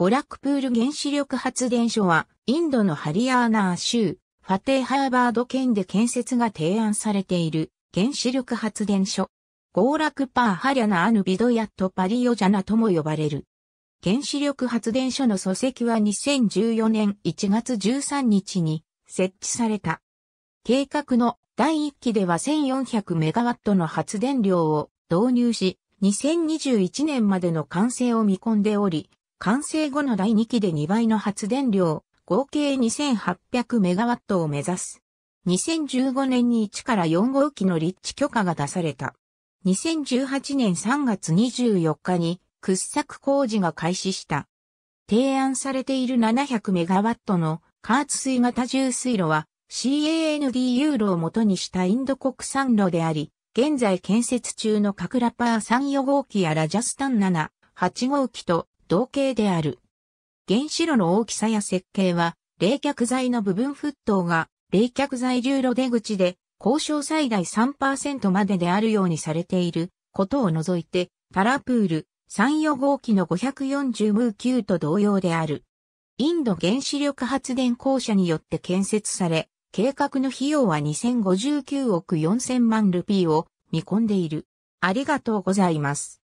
ゴラクプール原子力発電所は、インドのハリアーナー州、ファテーハーバード県で建設が提案されている原子力発電所。ゴーラクパーハリャナアヌビドヤットパリヨジャナとも呼ばれる。原子力発電所の礎石は2014年1月13日に設置された。計画の第1期では1400メガワットの発電量を導入し、2021年までの完成を見込んでおり、完成後の第2期で2倍の発電量、合計 2800MW を目指す。2015年に1から4号機の立地許可が出された。2018年3月24日に掘削工事が開始した。提案されている 700MW の加圧水型重水路は CAND ユーロを元にしたインド国産路であり、現在建設中のカクラパー3、4号機やラジャスタン7、8号機と同型である。原子炉の大きさや設計は、冷却剤の部分沸騰が冷却剤流路出口で交渉最大3%までであるようにされていることを除いて、パラプール3予号機の540ムー9と同様である。インド原子力発電公社によって建設され、計画の費用は2059億4000万ルピーを見込んでいる。ありがとうございます。